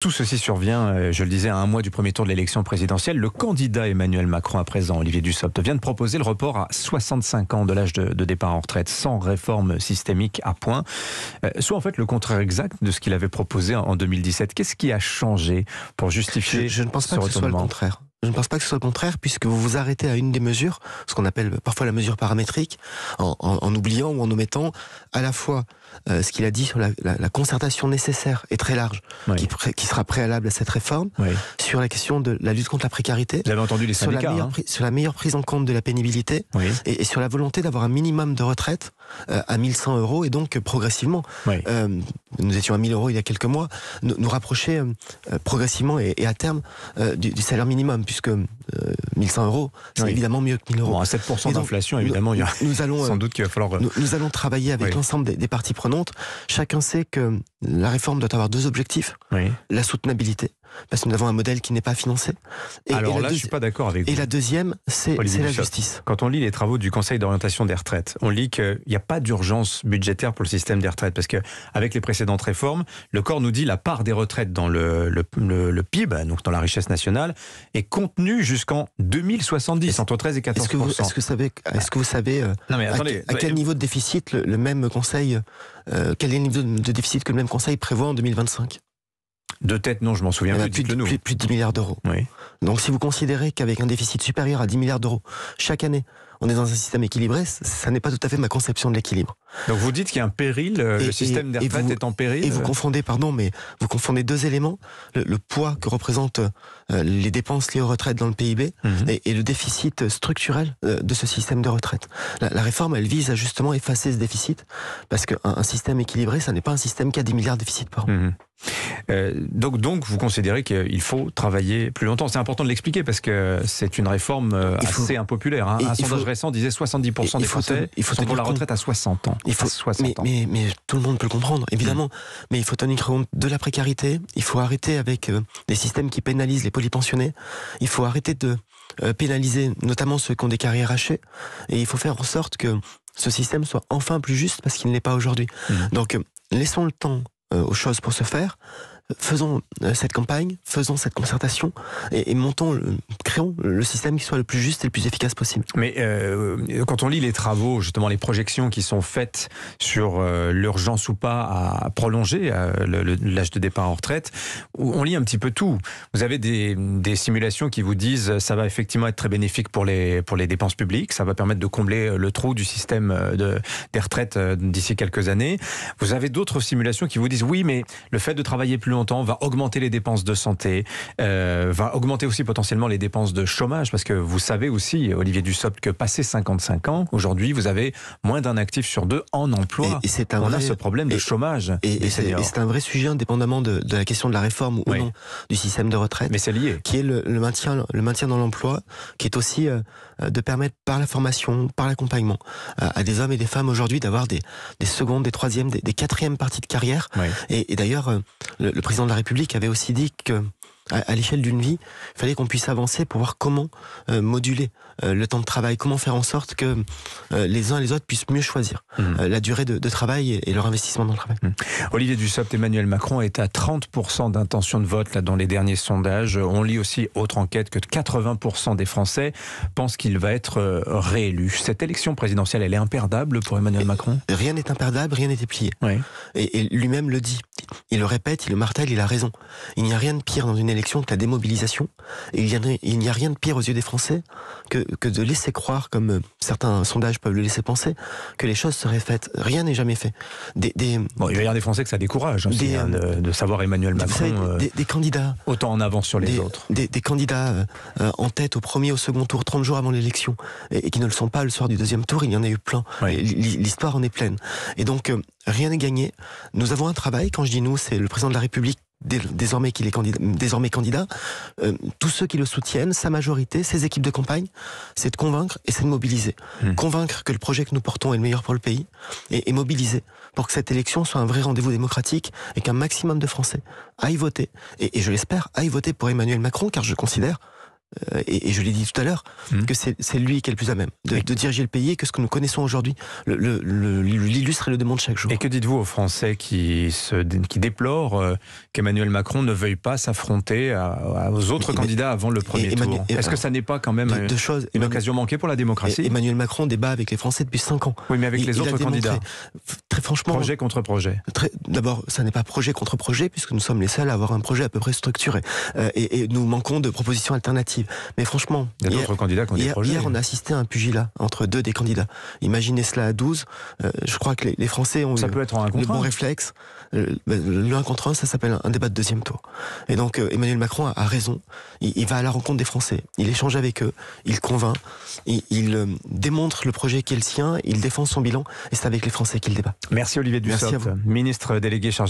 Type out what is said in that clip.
Tout ceci survient, euh, je le disais, à un mois du premier tour de l'élection présidentielle. Le candidat Emmanuel Macron, à présent, Olivier Dussopt, vient de proposer le report à 65 ans de l'âge de, départ en retraite, sans réforme systémique à point. Euh, soit en fait le contraire exact de ce qu'il avait proposé en, 2017. Qu'est-ce qui a changé pour justifier Je, je ne pense pas que ce soit le contraire. Je ne pense pas que ce soit le contraire, puisque vous vous arrêtez à une des mesures, ce qu'on appelle parfois la mesure paramétrique, en, oubliant ou en omettant à la fois euh, ce qu'il a dit sur la, concertation nécessaire et très large, qui, qui, sera préalable à cette réforme, sur la question de la lutte contre la précarité, entendu les hein. sur, la meilleure, prise en compte de la pénibilité, et, sur la volonté d'avoir un minimum de retraite euh, à 1100 euros, et donc euh, progressivement, nous étions à 1000 euros il y a quelques mois, nous, nous rapprocher progressivement et, à terme du salaire minimum puisque 1100 euh, euros, c'est évidemment mieux que 1000 euros. Bon, à 7% d'inflation, évidemment, il y a nous allons, sans euh, doute qu'il va falloir... Euh, nous, allons travailler avec l'ensemble des, parties prenantes. Chacun sait que la réforme doit avoir deux objectifs. La soutenabilité parce que nous avons un modèle qui n'est pas financé. Et, Alors là, je suis pas d'accord avec vous. Et la deuxième, c'est la justice. Quand on lit les travaux du Conseil d'orientation des retraites, on lit qu'il n'y a pas d'urgence budgétaire pour le système des retraites, parce que avec les précédentes réformes, le corps nous dit la part des retraites dans le, PIB, donc dans la richesse nationale, est contenue jusqu'en 2070, entre 13 et 14 Est-ce que, vous, que vous savez, est-ce que vous savez euh, non mais attendez, à, quel niveau de déficit le, même Conseil, euh, quel niveau de déficit que le même Conseil prévoit en 2025 de tête, non, je m'en souviens. plus, de, plus, plus, de 10 milliards d'euros. Donc si vous considérez qu'avec un déficit supérieur à 10 milliards d'euros chaque année, on est dans un système équilibré, ça n'est pas tout à fait ma conception de l'équilibre. Donc vous dites qu'il y a un péril, euh, le système des retraites est en péril Et vous euh confondez, pardon, mais vous confondez deux éléments, le, poids que représentent euh, les dépenses liées aux retraites dans le PIB mhm. et, le déficit structurel de ce système de retraite. La, réforme, elle vise à justement effacer ce déficit, parce qu'un système équilibré, ça n'est pas un système qui a 10 milliards de déficit par an. Mhm. Euh, donc, donc, vous considérez qu'il faut travailler plus longtemps. C'est important de l'expliquer parce que c'est une réforme euh, assez impopulaire. Hein. Un sondage récent disait 70% des Français il faut sont pour la retraite à 60 ans. Il faut, 60 mais, ans. Mais, tout le monde peut le comprendre, évidemment. Mm. Mais il faut tenir compte de la précarité. Il faut arrêter avec euh, des systèmes qui pénalisent les polypensionnés. Il faut arrêter de pénaliser notamment ceux qui ont des carrières hachées. Et il faut faire en sorte que ce système soit enfin plus juste parce qu'il ne l'est pas aujourd'hui. Mm. Donc, laissons le temps aux choses pour se faire faisons euh, cette campagne, faisons cette concertation et, montons, créons le système qui soit le plus juste et le plus efficace possible. Mais euh, quand on lit les travaux, justement les projections qui sont faites sur euh, l'urgence ou pas à prolonger l'âge de départ en retraite, on lit un petit peu tout. Vous avez des, simulations qui vous disent ça va effectivement être très bénéfique pour les, pour les dépenses publiques, ça va permettre de combler le trou du système de, des retraites d'ici quelques années. Vous avez d'autres simulations qui vous disent oui, mais le fait de travailler plus longtemps, va augmenter les dépenses de santé, euh, va augmenter aussi potentiellement les dépenses de chômage, parce que vous savez aussi, Olivier Dussopt, que passé 55 ans, aujourd'hui, vous avez moins d'un actif sur deux en emploi. Et, c'est un On vrai... a ce problème de chômage. Et, c'est un vrai sujet, indépendamment de, la question de la réforme ou non du système de retraite. Mais c'est lié. Qui est le, maintien, le maintien dans l'emploi, qui est aussi euh, euh, de permettre par la formation, par l'accompagnement, à des hommes et des femmes aujourd'hui d'avoir des, secondes, des troisièmes, des, quatrièmes parties de carrière. Et, d'ailleurs, le, le président de la République avait aussi dit que à, l'échelle d'une vie, il fallait qu'on puisse avancer pour voir comment euh, moduler euh, le temps de travail, comment faire en sorte que euh, les uns et les autres puissent mieux choisir mmh. la durée de, travail et, leur investissement dans le travail. Mmh. Olivier Dussopt, Emmanuel Macron est à 30% d'intention de vote là, dans les derniers sondages. On lit aussi, autre enquête, que 80% des Français pensent qu'il va être réélu. Cette élection présidentielle, elle est imperdable pour Emmanuel Macron Rien n'est imperdable, rien n'est déplié. et lui-même le dit. Il le répète, il le martèle, il a raison. Il n'y a rien de pire dans une élection que la démobilisation. Et il n'y a, rien de pire aux yeux des Français que, de laisser croire, comme euh, certains sondages peuvent le laisser penser, que les choses seraient faites. Rien n'est jamais fait. Des, des, bon, il y a des Français que ça décourage hein, euh, de, savoir Emmanuel Macron. Euh, des, candidats. Autant en avance sur les autres. Des, candidats en tête au premier, au second tour, 30 jours avant l'élection, et, qui ne le sont pas le soir du deuxième tour. Il y en a eu plein. L'histoire en est pleine. Et donc, rien n'est gagné. Nous avons un travail, quand je dis nous, c'est le président de la République désormais qu'il est candidat, désormais candidat, euh, tous ceux qui le soutiennent, sa majorité, ses équipes de campagne, c'est de convaincre et c'est de mobiliser. Hmm. Convaincre que le projet que nous portons est le meilleur pour le pays et, mobiliser pour que cette élection soit un vrai rendez-vous démocratique et qu'un maximum de Français aillent voter et, et je l'espère aillent voter pour Emmanuel Macron car je considère euh, et, je l'ai dit tout à l'heure, mmh. que c'est lui qui est le plus à même de, diriger le pays et que ce que nous connaissons aujourd'hui l'illustre le, le, le, et le demande chaque jour. Et que dites-vous aux Français qui, se, qui déplorent euh, qu'Emmanuel Macron ne veuille pas s'affronter aux autres candidats avant le premier tour Est-ce que ça n'est pas quand même de, euh, chose, une occasion manquée pour la démocratie Emmanuel Macron débat avec les Français depuis 5 ans. Oui, mais avec les autres candidats. Très franchement. Projet contre projet. D'abord, ça n'est pas projet contre projet puisque nous sommes les seuls à avoir un projet à peu près structuré. et nous manquons de propositions alternatives. Mais franchement, candidats hier, on a assisté à un pugilat entre deux des candidats. Imaginez cela à 12. Euh, je crois que les, Français ont eu, être un le bon réflexe. Euh, L'un contre un, ça s'appelle un débat de deuxième tour. Et donc, euh, Emmanuel Macron a, raison. Il, va à la rencontre des Français. Il échange avec eux. Il convainc. Il, démontre le projet qui est le sien. Il défend son bilan. Et c'est avec les Français qu'il débat. Merci Olivier Dussopt, ministre délégué chargé